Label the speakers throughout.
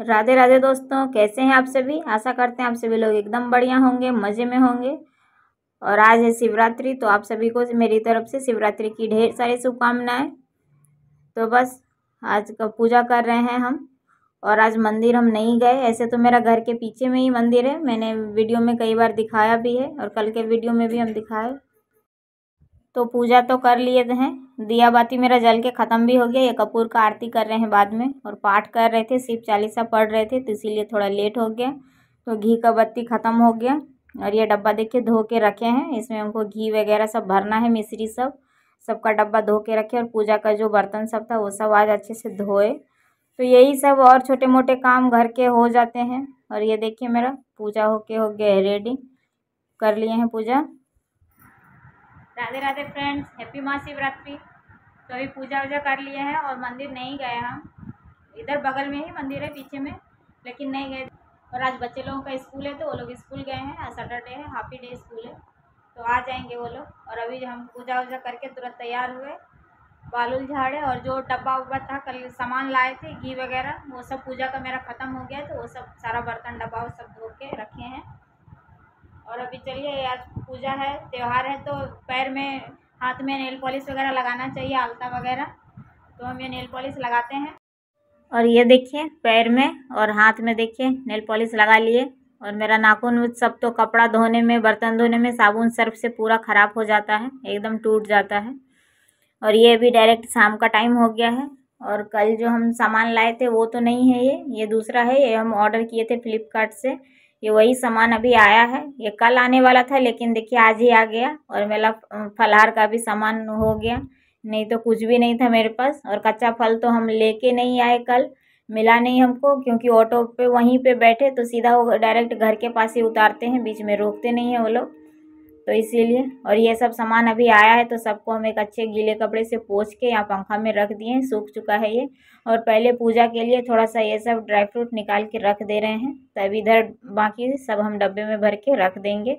Speaker 1: राधे राधे दोस्तों कैसे हैं आप सभी आशा करते हैं आप सभी लोग एकदम बढ़िया होंगे मज़े में होंगे और आज है शिवरात्रि तो आप सभी को मेरी तरफ से शिवरात्रि की ढेर सारी शुभकामनाएं तो बस आज का पूजा कर रहे हैं हम और आज मंदिर हम नहीं गए ऐसे तो मेरा घर के पीछे में ही मंदिर है मैंने वीडियो में कई बार दिखाया भी है और कल के वीडियो में भी हम दिखाए तो पूजा तो कर लिए हैं दिया बाती मेरा जल के ख़त्म भी हो गया ये कपूर का आरती कर रहे हैं बाद में और पाठ कर रहे थे शिव चालीसा पढ़ रहे थे तो इसीलिए थोड़ा लेट हो गया तो घी का बत्ती ख़त्म हो गया और ये डब्बा देखिए धो के रखे हैं इसमें उनको घी वगैरह सब भरना है मिश्री सब सबका डब्बा धो के रखे और पूजा का जो बर्तन सब था वो सब आज अच्छे से धोए तो यही सब और छोटे मोटे काम घर के हो जाते हैं और ये देखिए मेरा पूजा होके हो गया रेडी कर लिए हैं पूजा राधे राधे फ्रेंड्स हैप्पी महाशिवरात्रि तो अभी पूजा वूजा कर लिए हैं और मंदिर नहीं गए हम इधर बगल में ही मंदिर है पीछे में लेकिन नहीं गए और आज बच्चे लोगों का स्कूल है तो वो लोग स्कूल गए हैं आज सैटरडे है हाफी डे स्कूल है तो आ जाएंगे वो लोग और अभी हम पूजा वूजा करके तुरंत तैयार हुए बालूल झाड़े और जो डब्बा उब्बा था कल सामान लाए थे घी वगैरह वो सब पूजा का मेरा ख़त्म हो गया तो वो सब सारा बर्तन डब्बा सब धो के रखे हैं और अभी चलिए आज पूजा है त्यौहार है तो पैर में हाथ में नेल पॉलिश वगैरह लगाना चाहिए आलता वगैरह तो हम ये नेल पॉलिश लगाते हैं और ये देखिए पैर में और हाथ में देखिए नेल पॉलिश लगा लिए और मेरा नाखून सब तो कपड़ा धोने में बर्तन धोने में साबुन सर्फ से पूरा ख़राब हो जाता है एकदम टूट जाता है और ये अभी डायरेक्ट शाम का टाइम हो गया है और कल जो हम सामान लाए थे वो तो नहीं है ये ये दूसरा है ये हम ऑर्डर किए थे फ्लिपकार्ट से ये वही सामान अभी आया है ये कल आने वाला था लेकिन देखिए आज ही आ गया और मेरा फलहार का भी सामान हो गया नहीं तो कुछ भी नहीं था मेरे पास और कच्चा फल तो हम लेके नहीं आए कल मिला नहीं हमको क्योंकि ऑटो पे वहीं पे बैठे तो सीधा वो डायरेक्ट घर के पास ही उतारते हैं बीच में रोकते नहीं हैं वो लोग तो इसीलिए और ये सब सामान अभी आया है तो सबको हम एक अच्छे गीले कपड़े से पोछ के यहाँ पंखा में रख दिए हैं सूख चुका है ये और पहले पूजा के लिए थोड़ा सा ये सब ड्राई फ्रूट निकाल के रख दे रहे हैं तब इधर बाकी सब हम डब्बे में भर के रख देंगे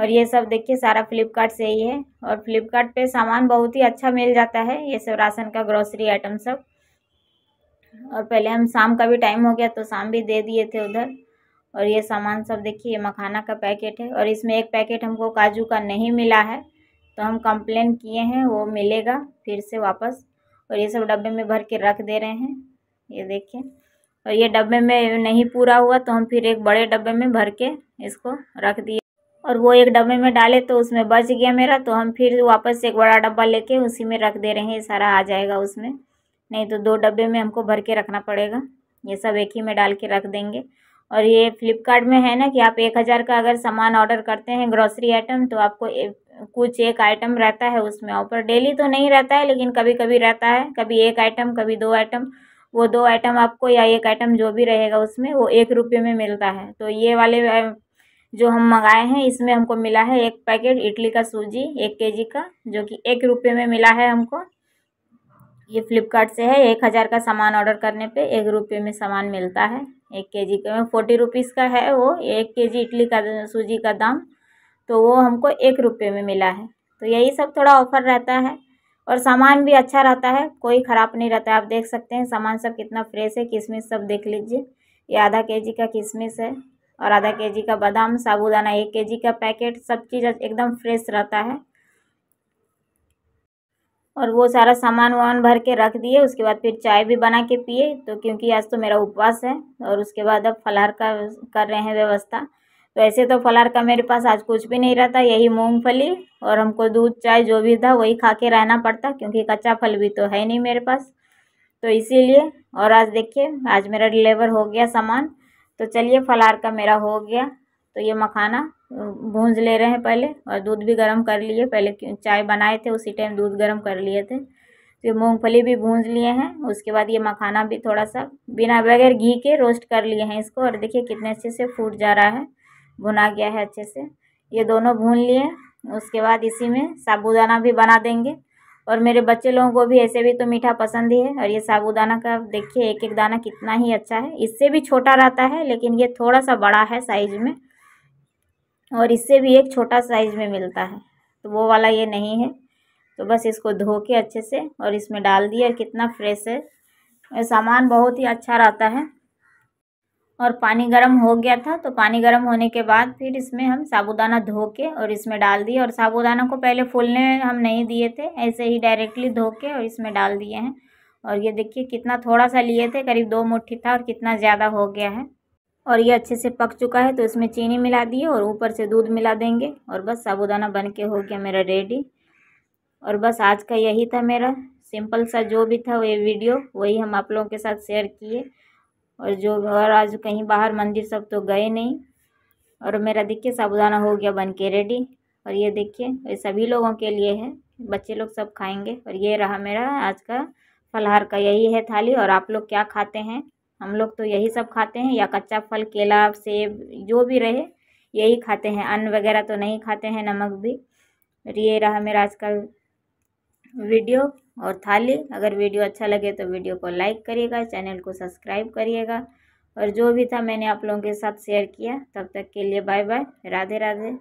Speaker 1: और ये सब देखिए सारा फ्लिपकार्ट से ही है और फ्लिपकार्ट पे सामान बहुत ही अच्छा मिल जाता है ये सब राशन का ग्रोसरी आइटम सब और पहले हम शाम का भी टाइम हो गया तो शाम भी दे दिए थे उधर और ये सामान सब देखिए ये मखाना का पैकेट है और इसमें एक पैकेट हमको काजू का नहीं मिला है तो हम कंप्लेन किए हैं वो मिलेगा फिर से वापस और ये सब डब्बे में भर के रख दे रहे हैं ये देखिए और ये डब्बे में नहीं पूरा हुआ तो हम फिर एक बड़े डब्बे में भर के इसको रख दिए और वो एक डब्बे में डाले तो उसमें बच गया मेरा तो हम फिर वापस एक बड़ा डब्बा लेके उसी में रख दे रहे हैं ये सारा आ जाएगा उसमें नहीं तो दो डब्बे में हमको भर के रखना पड़ेगा ये सब एक ही में डाल के रख देंगे और ये फ्लिपकार्ट में है ना कि आप एक हज़ार का अगर सामान ऑर्डर करते हैं ग्रॉसरी आइटम तो आपको ए, कुछ एक आइटम रहता है उसमें ऑफर डेली तो नहीं रहता है लेकिन कभी कभी रहता है कभी एक आइटम कभी दो आइटम वो दो आइटम आपको या एक आइटम जो भी रहेगा उसमें वो एक रुपये में मिलता है तो ये वाले जो हम मंगाए हैं इसमें हमको मिला है एक पैकेट इडली का सूजी एक के का जो कि एक रुपये में मिला है हमको ये फ्लिपकार्ट से है एक हज़ार का सामान ऑर्डर करने पे एक रुपये में सामान मिलता है एक के जी का तो फोर्टी रुपीज़ का है वो एक के जी इडली का सूजी का दाम तो वो हमको एक रुपये में मिला है तो यही सब थोड़ा ऑफ़र रहता है और सामान भी अच्छा रहता है कोई ख़राब नहीं रहता है आप देख सकते हैं सामान सब कितना फ्रेश है किशमिश सब देख लीजिए ये आधा के जी का किशमिश है और आधा के जी का बादाम साबुदाना एक के जी का पैकेट सब चीज़ एकदम फ्रेश रहता है और वो सारा सामान वामान भर के रख दिए उसके बाद फिर चाय भी बना के पिए तो क्योंकि आज तो मेरा उपवास है और उसके बाद अब फलाहार का कर रहे हैं व्यवस्था तो ऐसे तो फलहार का मेरे पास आज कुछ भी नहीं रहता यही मूंगफली और हमको दूध चाय जो भी था वही खा के रहना पड़ता क्योंकि कच्चा फल भी तो है नहीं मेरे पास तो इसीलिए और आज देखिए आज मेरा डिलीवर हो गया सामान तो चलिए फलाहार का मेरा हो गया तो ये मखाना भूंज ले रहे हैं पहले और दूध भी गर्म कर लिए पहले चाय बनाए थे उसी टाइम दूध गर्म कर लिए थे फिर मूँगफली भी भूंज लिए हैं उसके बाद ये मखाना भी थोड़ा सा बिना बगैर घी के रोस्ट कर लिए हैं इसको और देखिए कितने अच्छे से फूट जा रहा है भुना गया है अच्छे से ये दोनों भून लिए उसके बाद इसी में साबूदाना भी बना देंगे और मेरे बच्चे लोगों को भी ऐसे भी तो मीठा पसंद ही है और ये साबूदाना का देखिए एक एक दाना कितना ही अच्छा है इससे भी छोटा रहता है लेकिन ये थोड़ा सा बड़ा है साइज में और इससे भी एक छोटा साइज़ में मिलता है तो वो वाला ये नहीं है तो बस इसको धो के अच्छे से और इसमें डाल दिया कितना फ्रेश है सामान बहुत ही अच्छा रहता है और पानी गर्म हो गया था तो पानी गर्म होने के बाद फिर इसमें हम साबूदाना धो के और इसमें डाल दिए और साबूदाना को पहले फूलने हम नहीं दिए थे ऐसे ही डायरेक्टली धो के और इसमें डाल दिए हैं और ये देखिए कितना थोड़ा सा लिए थे करीब दो मुट्ठी था और कितना ज़्यादा हो गया है और ये अच्छे से पक चुका है तो इसमें चीनी मिला दिए और ऊपर से दूध मिला देंगे और बस साबूदाना बन के हो गया मेरा रेडी और बस आज का यही था मेरा सिंपल सा जो भी था ये वीडियो वही हम आप लोगों के साथ शेयर किए और जो और आज कहीं बाहर मंदिर सब तो गए नहीं और मेरा देखिए साबुदाना हो गया बन के रेडी और ये देखिए ये सभी लोगों के लिए है बच्चे लोग सब खाएंगे और ये रहा मेरा आज का फलहार का यही है थाली और आप लोग क्या खाते हैं हम लोग तो यही सब खाते हैं या कच्चा फल केला सेब जो भी रहे यही खाते हैं अन्न वगैरह तो नहीं खाते हैं नमक भी और ये रहा मेरा आज का वीडियो और थाली अगर वीडियो अच्छा लगे तो वीडियो को लाइक करिएगा चैनल को सब्सक्राइब करिएगा और जो भी था मैंने आप लोगों के साथ शेयर किया तब तक के लिए बाय बाय राधे राधे